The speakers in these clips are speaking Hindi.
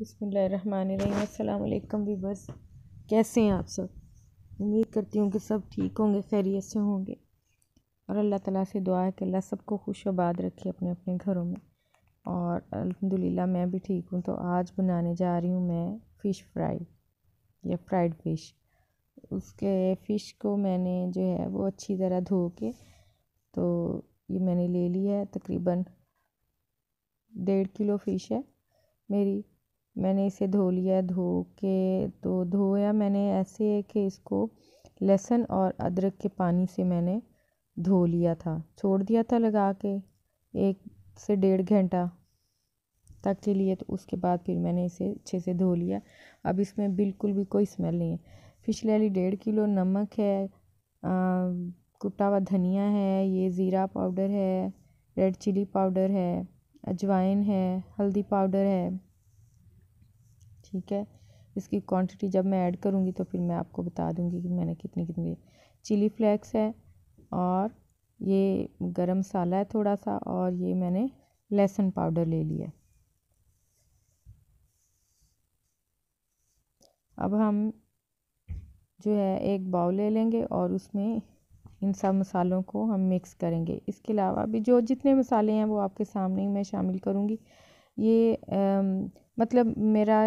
बसमिलकुम वीबर्स कैसे हैं आप सब उम्मीद करती हूँ कि सब ठीक होंगे खैरियत से होंगे और अल्लाह ताला से दुआ है कि अल्लाह सबको खुश आबाद रखे अपने अपने घरों में और अल्हम्दुलिल्लाह मैं भी ठीक हूँ तो आज बनाने जा रही हूँ मैं फ़िश फ्राई या फ्राइड फ़िश उसके फ़िश को मैंने जो है वो अच्छी तरह धो के तो ये मैंने ले ली है तकरीबन डेढ़ किलो फ़िश है मेरी मैंने इसे धो लिया धो के तो धोया मैंने ऐसे कि इसको लहसुन और अदरक के पानी से मैंने धो लिया था छोड़ दिया था लगा के एक से डेढ़ घंटा तक के लिए तो उसके बाद फिर मैंने इसे अच्छे से धो लिया अब इसमें बिल्कुल भी कोई स्मेल नहीं है फिश लैली डेढ़ किलो नमक है कुटा हुआ धनिया है ये ज़ीरा पाउडर है रेड चिली पाउडर है अजवाइन है हल्दी पाउडर है ठीक है इसकी क्वांटिटी जब मैं ऐड करूँगी तो फिर मैं आपको बता दूँगी कि मैंने कितनी कितनी चिली फ्लेक्स है और ये गरम मसाला है थोड़ा सा और ये मैंने लहसुन पाउडर ले लिया अब हम जो है एक बाउल ले लेंगे और उसमें इन सब मसालों को हम मिक्स करेंगे इसके अलावा भी जो जितने मसाले हैं वो आपके सामने ही मैं शामिल करूँगी ये आ, मतलब मेरा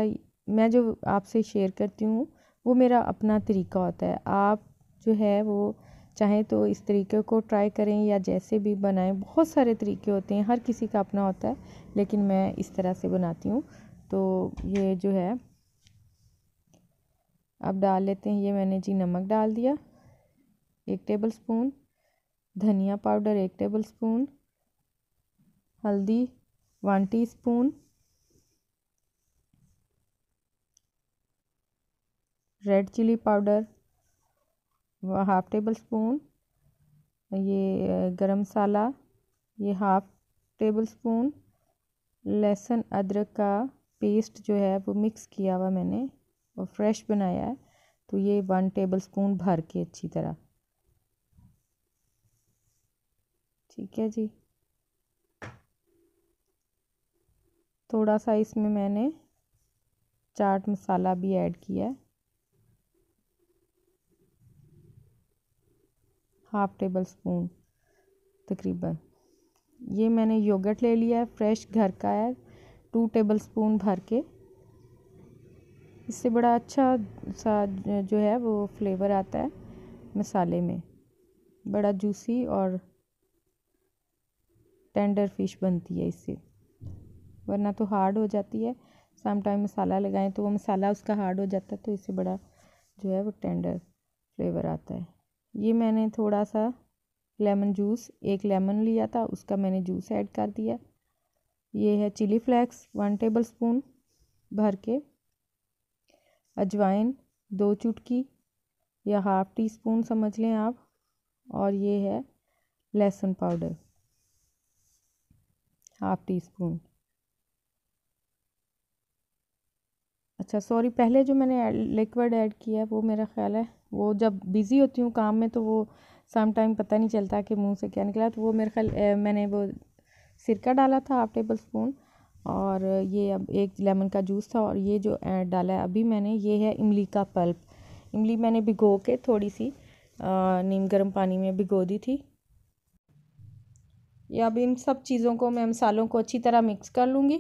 मैं जो आपसे शेयर करती हूँ वो मेरा अपना तरीका होता है आप जो है वो चाहें तो इस तरीके को ट्राई करें या जैसे भी बनाएं बहुत सारे तरीके होते हैं हर किसी का अपना होता है लेकिन मैं इस तरह से बनाती हूँ तो ये जो है अब डाल लेते हैं ये मैंने जी नमक डाल दिया एक टेबल स्पून धनिया पाउडर एक टेबल स्पून हल्दी one teaspoon red chilli powder half table spoon ये गरम मसाला ये हाफ़ टेबल स्पून लहसुन अदरक का पेस्ट जो है वो मिक्स किया हुआ मैंने और फ्रेश बनाया है तो ये वन टेबल स्पून भर के अच्छी तरह ठीक है जी थोड़ा सा इसमें मैंने चाट मसाला भी ऐड किया है हाफ़ टेबल स्पून तकरीबन ये मैंने योगर्ट ले लिया है फ्रेश घर का है टू टेबल स्पून भर के इससे बड़ा अच्छा सा जो है वो फ्लेवर आता है मसाले में बड़ा जूसी और टेंडर फिश बनती है इससे वरना तो हार्ड हो जाती है सम टाइम मसाला लगाएं तो वो मसाला उसका हार्ड हो जाता है तो इससे बड़ा जो है वो टेंडर फ्लेवर आता है ये मैंने थोड़ा सा लेमन जूस एक लेमन लिया था उसका मैंने जूस ऐड कर दिया ये है chilli flakes one table spoon भर के अजवाइन दो चुटकी या हाफ़ टी स्पून समझ लें आप और ये है लहसुन पाउडर हाफ़ टी स्पून अच्छा सॉरी पहले जो मैंने लिक्विड ऐड किया है वो मेरा ख्याल है वो जब बिज़ी होती हूँ काम में तो वो सम टाइम पता नहीं चलता कि मुंह से क्या निकला तो वो मेरे ख्याल मैंने वो सिरका डाला था हाफ टेबल स्पून और ये अब एक लेमन का जूस था और ये जो डाला है अभी मैंने ये है इमली का पल्प इमली मैंने भिगो के थोड़ी सी नीम गर्म पानी में भिगो दी थी या अब इन सब चीज़ों को मैं मसालों को अच्छी तरह मिक्स कर लूँगी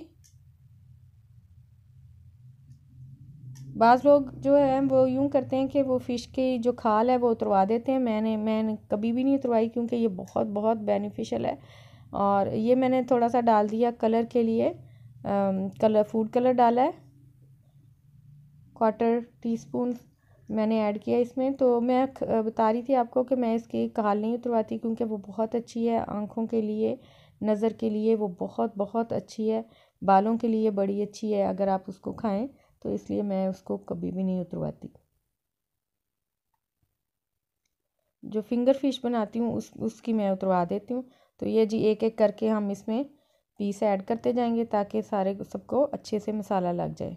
बाज़ लोग जो है वो यूँ करते हैं कि वो फ़िश की जो खाल है वो उतरवा देते हैं मैंने मैंने कभी भी नहीं उतरवाई क्योंकि ये बहुत बहुत बेनिफिशियल है और ये मैंने थोड़ा सा डाल दिया कलर के लिए आ, कलर फूड कलर डाला है क्वार्टर टी स्पून मैंने ऐड किया इसमें तो मैं बता रही थी आपको कि मैं इसकी काल नहीं उतरवाती क्योंकि वो बहुत अच्छी है आँखों के लिए नज़र के लिए वो बहुत बहुत अच्छी है बालों के लिए बड़ी अच्छी है अगर आप उसको खाएँ तो इसलिए मैं उसको कभी भी नहीं उतरवाती जो फिंगर फिश बनाती हूँ उस उसकी मैं उतरवा देती हूँ तो ये जी एक एक करके हम इसमें पीस ऐड करते जाएंगे ताकि सारे सबको अच्छे से मसाला लग जाए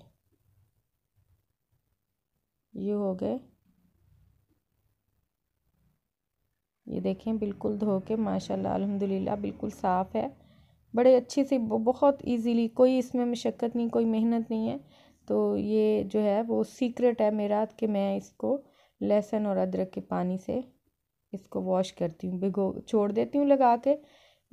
ये हो गए ये देखें बिल्कुल धो के माशाल्लाह अल्हम्दुलिल्लाह बिल्कुल साफ़ है बड़े अच्छे से बहुत इजीली कोई इसमें मशक्क़त नहीं कोई मेहनत नहीं है तो ये जो है वो सीक्रेट है मेरा कि मैं इसको लहसुन और अदरक के पानी से इसको वॉश करती हूँ भिगो छोड़ देती हूँ लगा के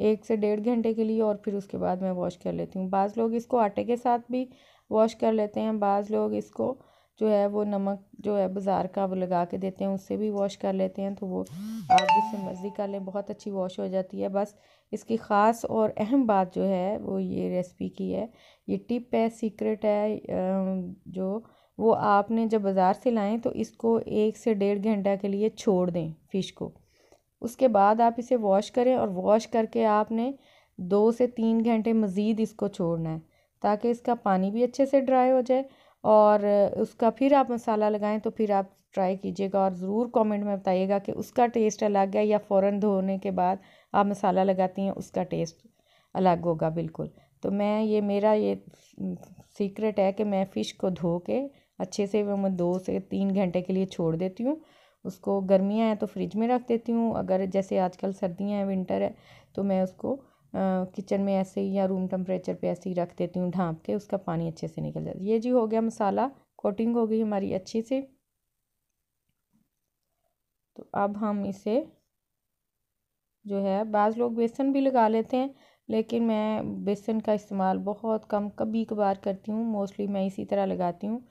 एक से डेढ़ घंटे के लिए और फिर उसके बाद मैं वॉश कर लेती हूँ बाज़ लोग इसको आटे के साथ भी वॉश कर लेते हैं बाज़ लोग इसको जो है वो नमक जो है बाज़ार का वो लगा के देते हैं उससे भी वॉश कर लेते हैं तो वो आप जिससे मर्ज़ी कर लें बहुत अच्छी वॉश हो जाती है बस इसकी ख़ास और अहम बात जो है वो ये रेसिपी की है ये टिप है सीक्रेट है जो वो आपने जब बाज़ार से लाएं तो इसको एक से डेढ़ घंटा के लिए छोड़ दें फ़िश को उसके बाद आप इसे वॉश करें और वॉश करके आपने दो से तीन घंटे मज़ीद इसको छोड़ना है ताकि इसका पानी भी अच्छे से ड्राई हो जाए और उसका फिर आप मसाला लगाएं तो फिर आप ट्राई कीजिएगा और ज़रूर कमेंट में बताइएगा कि उसका टेस्ट अलग है या फ़ौरन धोने के बाद आप मसाला लगाती हैं उसका टेस्ट अलग होगा बिल्कुल तो मैं ये मेरा ये सीक्रेट है कि मैं फ़िश को धो के अच्छे से मैं दो से तीन घंटे के लिए छोड़ देती हूँ उसको गर्मियाँ हैं तो फ्रिज में रख देती हूँ अगर जैसे आजकल सर्दियाँ हैं विंटर है तो मैं उसको किचन में ऐसे ही या रूम टेम्परेचर पे ऐसे ही रख देती हूँ ढाँप के उसका पानी अच्छे से निकल जाता है ये जी हो गया मसाला कोटिंग हो गई हमारी अच्छी से तो अब हम इसे जो है बाज़ लोग बेसन भी लगा लेते हैं लेकिन मैं बेसन का इस्तेमाल बहुत कम कभी कभार करती हूँ मोस्टली मैं इसी तरह लगाती हूँ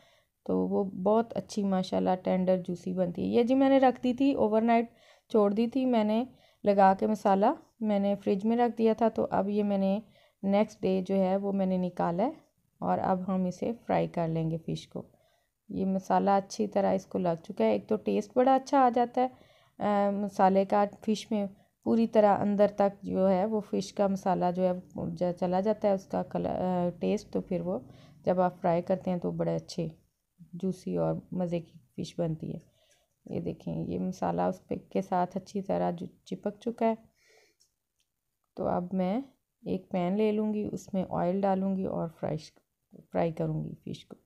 तो वो बहुत अच्छी माशाल्लाह टेंडर जूसी बनती है ये जी मैंने रख दी थी ओवरनाइट छोड़ दी थी मैंने लगा के मसाला मैंने फ्रिज में रख दिया था तो अब ये मैंने नेक्स्ट डे जो है वो मैंने निकाला है और अब हम इसे फ्राई कर लेंगे फ़िश को ये मसाला अच्छी तरह इसको लग चुका है एक तो टेस्ट बड़ा अच्छा आ जाता है आ, मसाले का फ़िश में पूरी तरह अंदर तक जो है वो फ़िश का मसाला जो है जा, चला जाता है उसका कलर टेस्ट तो फिर वो जब आप फ्राई करते हैं तो बड़े अच्छे जूसी और मज़े की फ़िश बनती है ये देखें ये मसाला उस पे के साथ अच्छी तरह चिपक चुका है तो अब मैं एक पैन ले लूँगी उसमें ऑयल डालूँगी और फ्राइश फ्राई करूँगी फ़िश को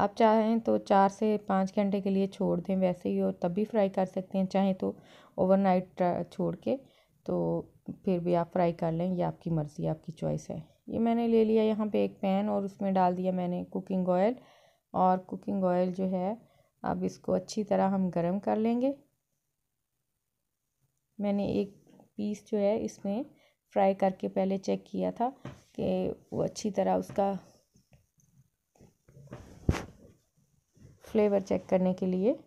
आप चाहें तो चार से पाँच घंटे के लिए छोड़ दें वैसे ही और तब भी फ्राई कर सकते हैं चाहें तो ओवरनाइट छोड़ के तो फिर भी आप फ्राई कर लें ये आपकी मर्ज़ी आपकी चॉइस है ये मैंने ले लिया यहाँ पे एक पैन और उसमें डाल दिया मैंने कुकिंग ऑयल और कुकिंग ऑयल जो है अब इसको अच्छी तरह हम गरम कर लेंगे मैंने एक पीस जो है इसमें फ्राई करके पहले चेक किया था कि वो अच्छी तरह उसका फ्लेवर चेक करने के लिए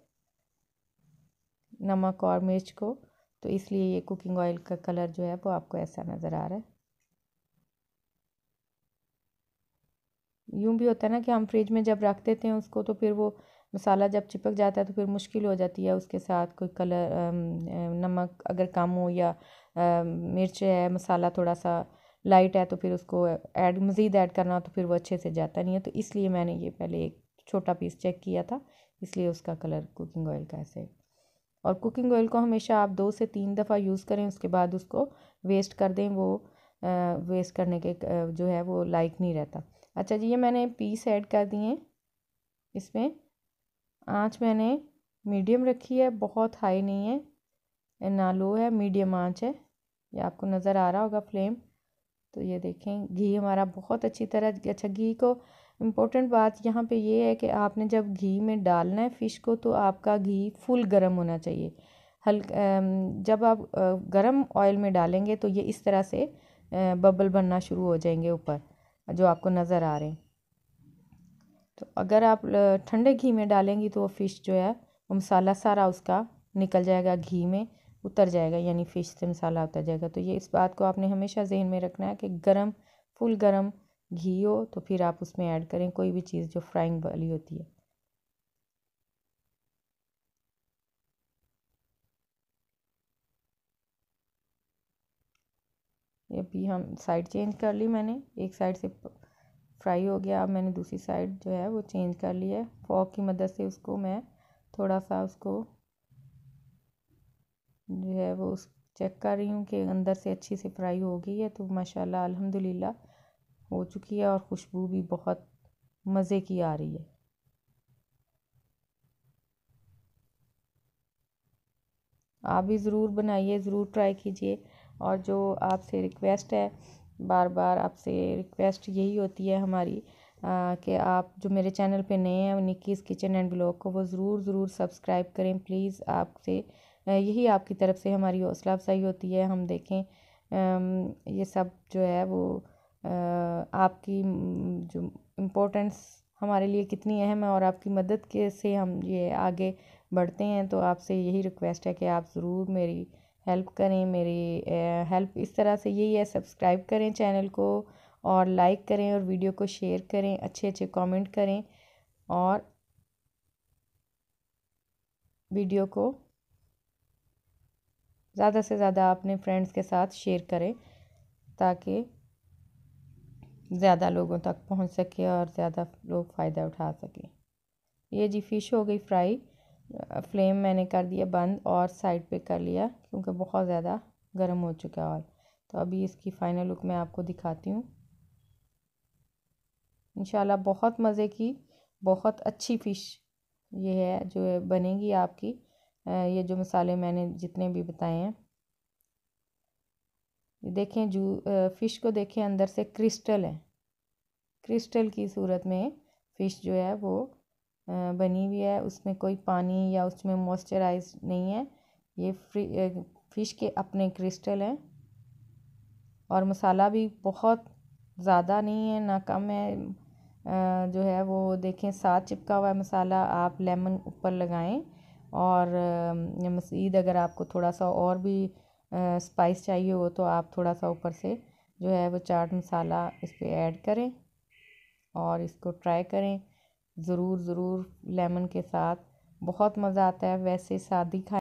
नमक और मिर्च को तो इसलिए ये कुकिंग ऑयल का कलर जो है वो आपको ऐसा नज़र आ रहा है यूँ भी होता है ना कि हम फ्रिज में जब रख देते हैं उसको तो फिर वो मसाला जब चिपक जाता है तो फिर मुश्किल हो जाती है उसके साथ कोई कलर नमक अगर कम हो या मिर्च है मसाला थोड़ा सा लाइट है तो फिर उसको ऐड मज़ीद ऐड करना तो फिर वो अच्छे से जाता नहीं है तो इसलिए मैंने ये पहले एक छोटा पीस चेक किया था इसलिए उसका कलर कुकिंग ऑयल का ऐसे और कुकिंग ऑयल को हमेशा आप दो से तीन दफ़ा यूज़ करें उसके बाद उसको वेस्ट कर दें वो वेस्ट करने के जो है वो लाइक नहीं रहता अच्छा जी ये मैंने पीस ऐड कर दिए हैं इसमें आँच मैंने मीडियम रखी है बहुत हाई नहीं है ना लो है मीडियम आँच है ये आपको नज़र आ रहा होगा फ्लेम तो ये देखें घी हमारा बहुत अच्छी तरह अच्छा घी को इम्पोर्टेंट बात यहाँ पे ये है कि आपने जब घी में डालना है फ़िश को तो आपका घी फुल गर्म होना चाहिए हल जब आप गर्म ऑयल में डालेंगे तो ये इस तरह से बबल बनना शुरू हो जाएंगे ऊपर जो आपको नज़र आ रहे हैं तो अगर आप ठंडे घी में डालेंगी तो वो फ़िश जो है वो मसाला सारा उसका निकल जाएगा घी में उतर जाएगा यानी फ़िश से मसाला उतर जाएगा तो ये इस बात को आपने हमेशा जहन में रखना है कि गर्म फुल गर्म घी हो तो फिर आप उसमें ऐड करें कोई भी चीज़ जो फ्राइंग वाली होती है ये भी हम साइड चेंज कर ली मैंने एक साइड से फ्राई हो गया अब मैंने दूसरी साइड जो है वो चेंज कर ली है फॉक की मदद से उसको मैं थोड़ा सा उसको जो है वो उस चेक कर रही हूँ कि अंदर से अच्छी से फ्राई हो गई है तो माशाल्लाह अल्हम्दुलिल्लाह हो चुकी है और खुशबू भी बहुत मज़े की आ रही है आप भी ज़रूर बनाइए ज़रूर ट्राई कीजिए और जो आपसे रिक्वेस्ट है बार बार आपसे रिक्वेस्ट यही होती है हमारी कि आप जो मेरे चैनल पे नए हैं निक्कीज़ किचन एंड ब्लॉग को वो ज़रूर ज़रूर सब्सक्राइब करें प्लीज़ आपसे यही आपकी तरफ से हमारी हौसला अफजाई होती है हम देखें ये सब जो है वो आपकी जो इम्पोर्टेंस हमारे लिए कितनी अहम है और आपकी मदद के से हम ये आगे बढ़ते हैं तो आपसे यही रिक्वेस्ट है कि आप ज़रूर मेरी हेल्प करें मेरी हेल्प इस तरह से यही है सब्सक्राइब करें चैनल को और लाइक करें और वीडियो को शेयर करें अच्छे अच्छे कमेंट करें और वीडियो को ज़्यादा से ज़्यादा अपने फ्रेंड्स के साथ शेयर करें ताकि ज़्यादा लोगों तक पहुंच सके और ज़्यादा लोग फ़ायदा उठा सकें ये जी फ़िश हो गई फ्राई फ्लेम मैंने कर दिया बंद और साइड पे कर लिया क्योंकि बहुत ज़्यादा गर्म हो चुका है ऑयल तो अभी इसकी फ़ाइनल लुक मैं आपको दिखाती हूँ इन बहुत मज़े की बहुत अच्छी फ़िश ये है जो है बनेगी आपकी ये जो मसाले मैंने जितने भी बताए हैं ये देखें जू फ़िश को देखें अंदर से क्रिस्टल है क्रिस्टल की सूरत में फ़िश जो है वो बनी हुई है उसमें कोई पानी या उसमें मॉइस्चराइज नहीं है ये फ्री फ़िश के अपने क्रिस्टल हैं और मसाला भी बहुत ज़्यादा नहीं है ना कम है जो है वो देखें साथ चिपका हुआ मसाला आप लेमन ऊपर लगाएं और मज़ीद अगर आपको थोड़ा सा और भी स्पाइस चाहिए हो तो आप थोड़ा सा ऊपर से जो है वो चाट मसाला इस पर ऐड करें और इसको ट्राई करें ज़रूर ज़रूर लेमन के साथ बहुत मज़ा आता है वैसे सादी खाए